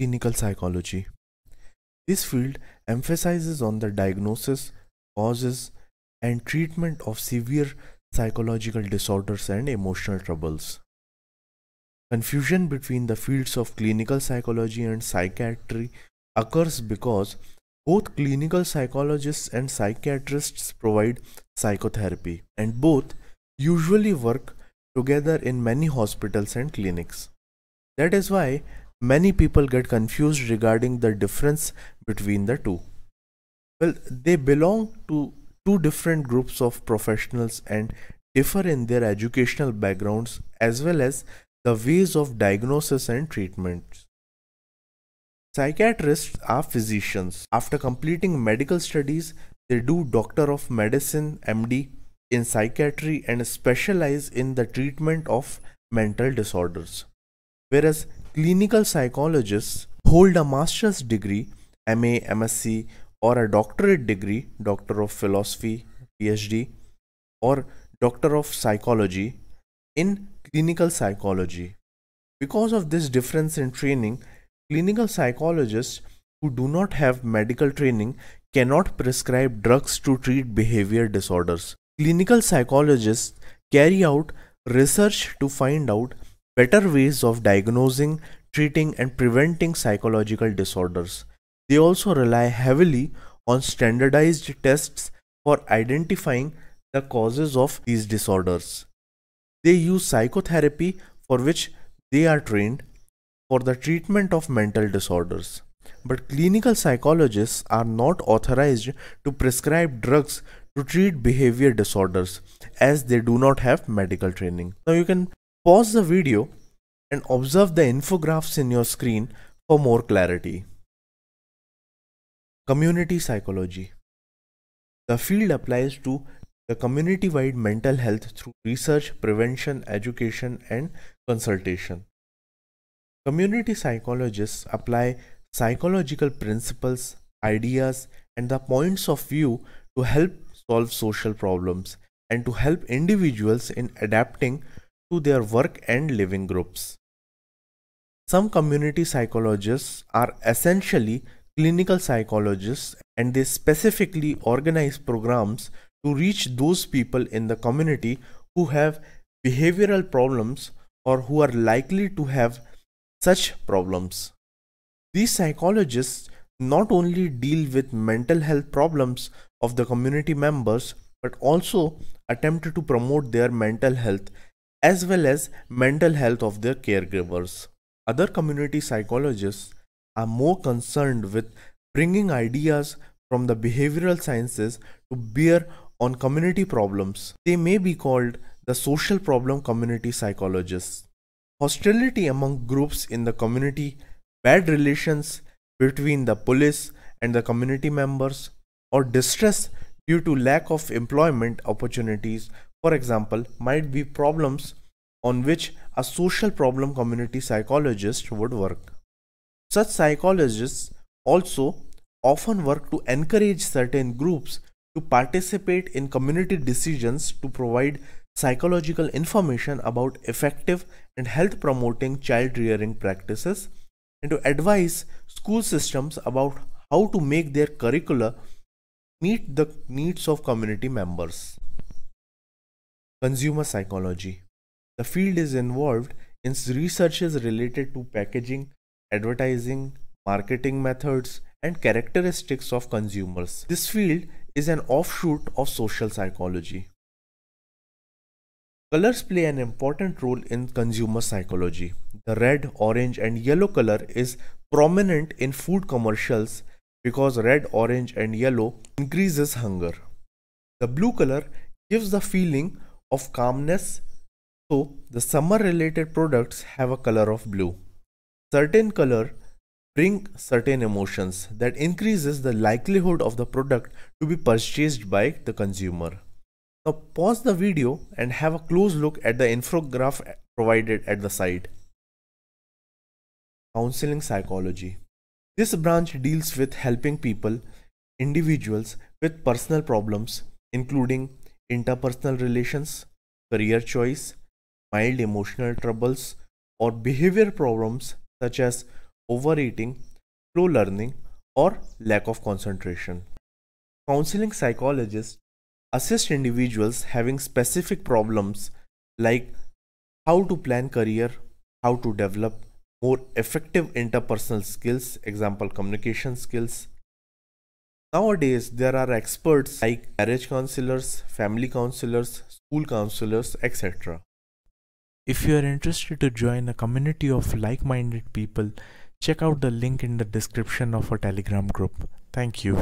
clinical psychology. This field emphasizes on the diagnosis, causes, and treatment of severe psychological disorders and emotional troubles. Confusion between the fields of clinical psychology and psychiatry occurs because both clinical psychologists and psychiatrists provide psychotherapy, and both usually work together in many hospitals and clinics. That is why Many people get confused regarding the difference between the two. Well, they belong to two different groups of professionals and differ in their educational backgrounds as well as the ways of diagnosis and treatment. Psychiatrists are physicians. After completing medical studies, they do Doctor of Medicine MD in psychiatry and specialize in the treatment of mental disorders. Whereas clinical psychologists hold a master's degree, MA, MSc, or a doctorate degree, Doctor of Philosophy, PhD, or Doctor of Psychology in clinical psychology. Because of this difference in training, clinical psychologists who do not have medical training cannot prescribe drugs to treat behavior disorders. Clinical psychologists carry out research to find out better ways of diagnosing, treating and preventing psychological disorders. They also rely heavily on standardized tests for identifying the causes of these disorders. They use psychotherapy for which they are trained for the treatment of mental disorders. But clinical psychologists are not authorized to prescribe drugs to treat behavior disorders as they do not have medical training. Now you can pause the video and observe the infographs in your screen for more clarity. Community Psychology The field applies to the community wide mental health through research, prevention, education, and consultation. Community psychologists apply psychological principles, ideas, and the points of view to help solve social problems and to help individuals in adapting to their work and living groups. Some community psychologists are essentially clinical psychologists and they specifically organize programs to reach those people in the community who have behavioral problems or who are likely to have such problems. These psychologists not only deal with mental health problems of the community members but also attempt to promote their mental health as well as mental health of their caregivers. Other community psychologists are more concerned with bringing ideas from the behavioral sciences to bear on community problems. They may be called the social problem community psychologists. Hostility among groups in the community, bad relations between the police and the community members, or distress due to lack of employment opportunities, for example, might be problems on which a social problem community psychologist would work. Such psychologists also often work to encourage certain groups to participate in community decisions to provide psychological information about effective and health promoting child rearing practices and to advise school systems about how to make their curricula meet the needs of community members. Consumer psychology the field is involved in researches related to packaging, advertising, marketing methods, and characteristics of consumers. This field is an offshoot of social psychology. Colors play an important role in consumer psychology. The red, orange, and yellow color is prominent in food commercials because red, orange, and yellow increases hunger. The blue color gives the feeling of calmness so the summer related products have a color of blue. Certain color bring certain emotions that increases the likelihood of the product to be purchased by the consumer. Now pause the video and have a close look at the infograph provided at the site. Counseling Psychology This branch deals with helping people, individuals with personal problems including interpersonal relations, career choice, mild emotional troubles, or behavior problems such as overeating, slow learning, or lack of concentration. Counseling psychologists assist individuals having specific problems like how to plan career, how to develop more effective interpersonal skills, example communication skills. Nowadays, there are experts like marriage counselors, family counselors, school counselors, etc. If you are interested to join a community of like-minded people, check out the link in the description of our Telegram group. Thank you.